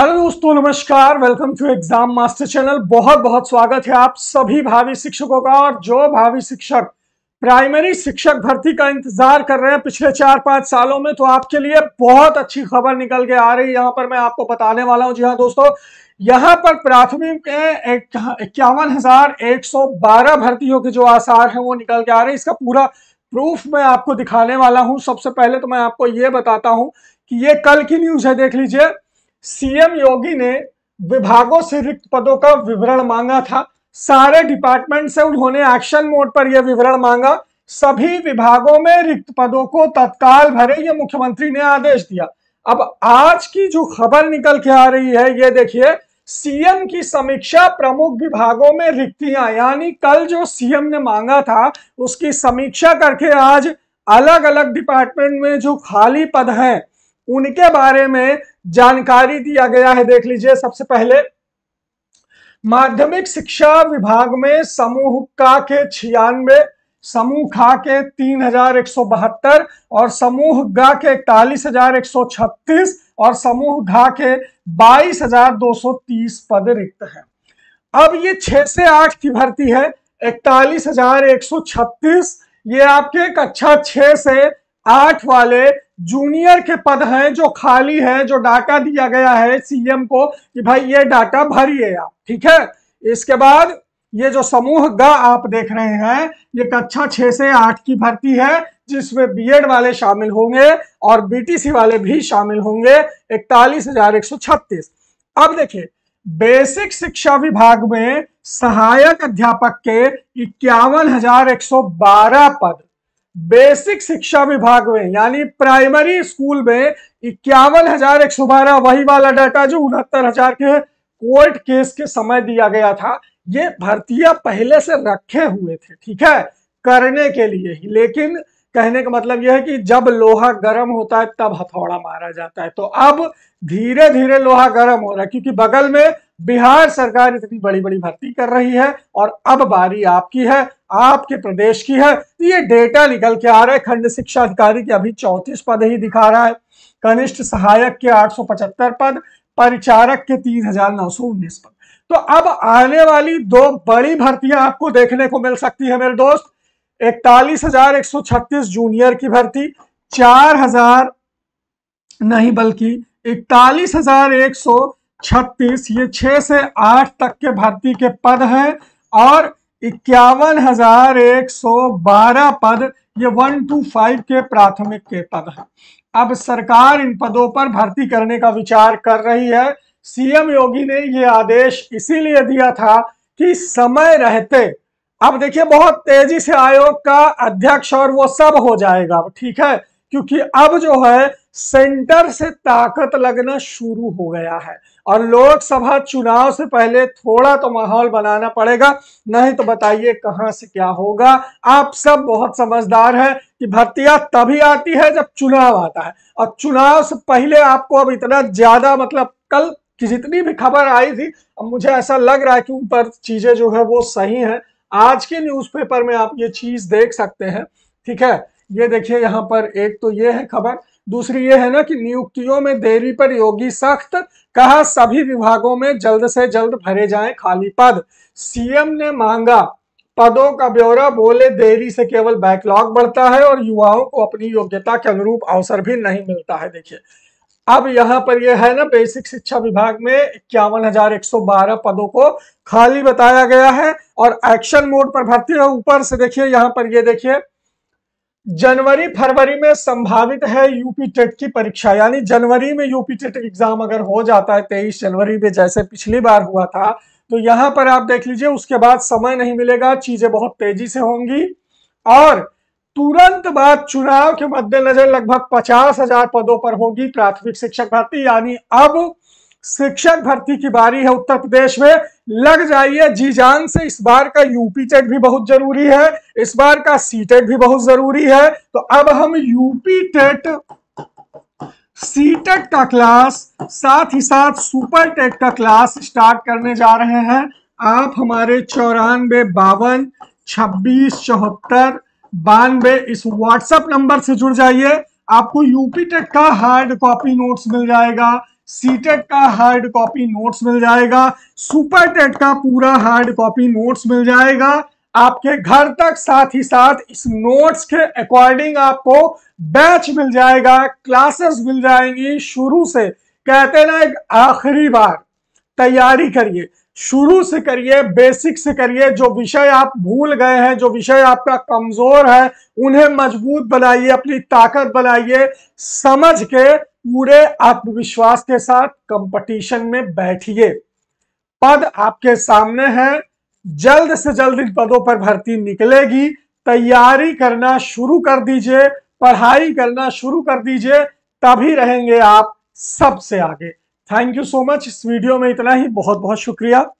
hello दोस्तों नमस्कार welcome to exam master channel बहुत बहुत स्वागत है आप सभी भावी शिक्षकों का और जो भावी शिक्षक प्राइमरी शिक्षक भर्ती का इंतजार कर रहे हैं पिछले चार पांच सालों में तो आपके लिए बहुत अच्छी खबर निकल के आ रही है यहाँ पर मैं आपको बताने वाला हूँ जी हाँ दोस्तों यहाँ पर प्राथमिक इक्यावन हजार एक सौ बारह भर्तियों के जो आसार हैं वो निकल के आ रहे हैं इसका पूरा प्रूफ मैं आपको दिखाने वाला हूँ सबसे पहले तो मैं आपको ये बताता हूँ कि ये कल की न्यूज है देख लीजिए सीएम योगी ने विभागों से रिक्त पदों का विवरण मांगा था सारे डिपार्टमेंट से उन्होंने एक्शन मोड पर यह विवरण मांगा सभी विभागों में रिक्त पदों को तत्काल भरे ये मुख्यमंत्री ने आदेश दिया अब आज की जो खबर निकल के आ रही है ये देखिए सीएम की समीक्षा प्रमुख विभागों में रिक्तियां यानी कल जो सीएम ने मांगा था उसकी समीक्षा करके आज अलग अलग डिपार्टमेंट में जो खाली पद हैं उनके बारे में जानकारी दिया गया है देख लीजिए सबसे पहले माध्यमिक शिक्षा विभाग में समूह का के छियानवे समूह खा के तीन हजार एक सौ बहत्तर और समूह गा के इकतालीस हजार एक सौ छत्तीस और समूह घा के बाईस हजार दो सौ तीस पद रिक्त हैं अब ये छह से आठ की भर्ती है इकतालीस हजार एक सौ छत्तीस ये आपके कक्षा छह से आठ वाले जूनियर के पद हैं जो खाली है जो डाटा दिया गया है सीएम को कि भाई ये डाटा भरिए आप ठीक है इसके बाद ये जो समूह ग आप देख रहे हैं ये कक्षा छह से आठ की भर्ती है जिसमें बीएड वाले शामिल होंगे और बीटीसी वाले भी शामिल होंगे इकतालीस हजार एक सौ छत्तीस अब देखिए बेसिक शिक्षा विभाग में सहायक अध्यापक के इक्यावन हजार एक सौ बारह पद बेसिक शिक्षा विभाग में यानी प्राइमरी स्कूल में इक्यावन हजार एक सौ बारह वही वाला डाटा जो उनहत्तर हजार के कोर्ट केस के समय दिया गया था ये भर्तियां पहले से रखे हुए थे ठीक है करने के लिए ही लेकिन कहने का मतलब यह है कि जब लोहा गर्म होता है तब हथौड़ा मारा जाता है तो अब धीरे धीरे लोहा गर्म हो रहा है क्योंकि बगल में बिहार सरकार इतनी बड़ी बड़ी भर्ती कर रही है और अब बारी आपकी है आपके प्रदेश की है तो ये डेटा निकल के आ रहा है खंड शिक्षा अधिकारी के अभी चौंतीस पद ही दिखा रहा है कनिष्ठ सहायक के आठ पद परिचारक के उन्नीस पद तो अब आने वाली दो बड़ी भर्तियां आपको देखने को मिल सकती है मेरे दोस्त इकतालीस हजार एक सौ छत्तीस जूनियर की भर्ती चार हजार नहीं बल्कि इकतालीस हजार एक सौ छत्तीस ये छह से आठ तक के भर्ती के पद हैं और इक्यावन हजार एक सौ बारह पद ये वन टू फाइव के प्राथमिक के पद हैं अब सरकार इन पदों पर भर्ती करने का विचार कर रही है सीएम योगी ने ये आदेश इसीलिए दिया था कि समय रहते अब देखिए बहुत तेजी से आयोग का अध्यक्ष और वो सब हो जाएगा ठीक है क्योंकि अब जो है सेंटर से ताकत लगना शुरू हो गया है और लोकसभा चुनाव से पहले थोड़ा तो माहौल बनाना पड़ेगा नहीं तो बताइए कहां से क्या होगा आप सब बहुत समझदार हैं कि भर्तिया तभी आती है जब चुनाव आता है और चुनाव से पहले आपको अब इतना ज्यादा मतलब कल कि जितनी भी खबर आई थी अब मुझे ऐसा लग रहा है कि उन पर चीजें जो है वो सही है आज के न्यूज़पेपर में आप ये चीज देख सकते हैं ठीक है ये देखिए यहाँ पर एक तो ये है खबर दूसरी ये है ना कि नियुक्तियों में देरी पर योगी सख्त कहा सभी विभागों में जल्द से जल्द भरे जाएं खाली पद सीएम ने मांगा पदों का ब्यौरा बोले देरी से केवल बैकलॉग बढ़ता है और युवाओं को अपनी योग्यता के अनुरूप अवसर भी नहीं मिलता है देखिए अब यहाँ पर यह है ना बेसिक शिक्षा विभाग में इक्यावन हजार एक सौ बारह पदों को खाली बताया गया है और एक्शन मोड पर भर्ती है ऊपर से देखिए यहाँ पर ये देखिए जनवरी फरवरी में संभावित है यूपी टेट की परीक्षा यानी जनवरी में यूपी टेट एग्जाम अगर हो जाता है तेईस जनवरी में जैसे पिछली बार हुआ था तो यहां पर आप देख लीजिए उसके बाद समय नहीं मिलेगा चीजें बहुत तेजी से होंगी और तुरंत बाद चुनाव के मद्देनजर लगभग पचास हजार पदों पर होगी प्राथमिक शिक्षक भर्ती यानी अब शिक्षक भर्ती की बारी है उत्तर प्रदेश में लग जाइए जी जान से इस बार का यूपी टेट भी बहुत जरूरी है इस बार का सी टेट भी बहुत जरूरी है तो अब हम यूपी टेट सी टेट का क्लास साथ ही साथ सुपर टेट का क्लास स्टार्ट करने जा रहे हैं आप हमारे चौरानबे बावन छब्बीस चौहत्तर बानवे इस व्हाट्सएप नंबर से जुड़ जाइए आपको यूपी टेक का हार्ड कॉपी नोट्स मिल जाएगा सीटेट का हार्ड कॉपी नोट्स मिल जाएगा सुपर टेट का पूरा हार्ड कॉपी नोट्स मिल जाएगा आपके घर तक साथ ही साथ इस नोट्स के अकॉर्डिंग आपको बैच मिल जाएगा क्लासेस मिल जाएंगी शुरू से कहते हैं ना एक आखिरी बार तैयारी करिए शुरू से करिए बेसिक से करिए जो विषय आप भूल गए हैं जो विषय आपका कमजोर है उन्हें मजबूत बनाइए अपनी ताकत बनाइए समझ के पूरे आत्मविश्वास के साथ कंपटीशन में बैठिए पद आपके सामने है जल्द से जल्द इन पदों पर भर्ती निकलेगी तैयारी करना शुरू कर दीजिए पढ़ाई करना शुरू कर दीजिए तभी रहेंगे आप सबसे आगे थैंक यू सो मच इस वीडियो में इतना ही बहुत बहुत शुक्रिया